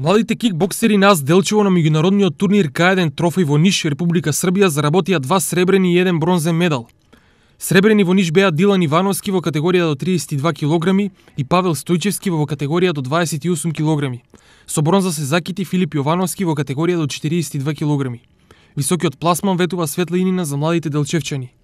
Младите кикбоксери нас делчево на меѓународниот турнир К1 трофеј во Ниш, Република Србија заработија два сребрени и еден бронзен медал. Сребрени во Ниш беа Дилан Ивановски во категорија до 32 кг и Павел Стојчевски во категорија до 28 кг. Со бронза се закити Филип Јовановски во категорија до 42 кг. Високиот пласман ветува светла инина за младите делчевчани.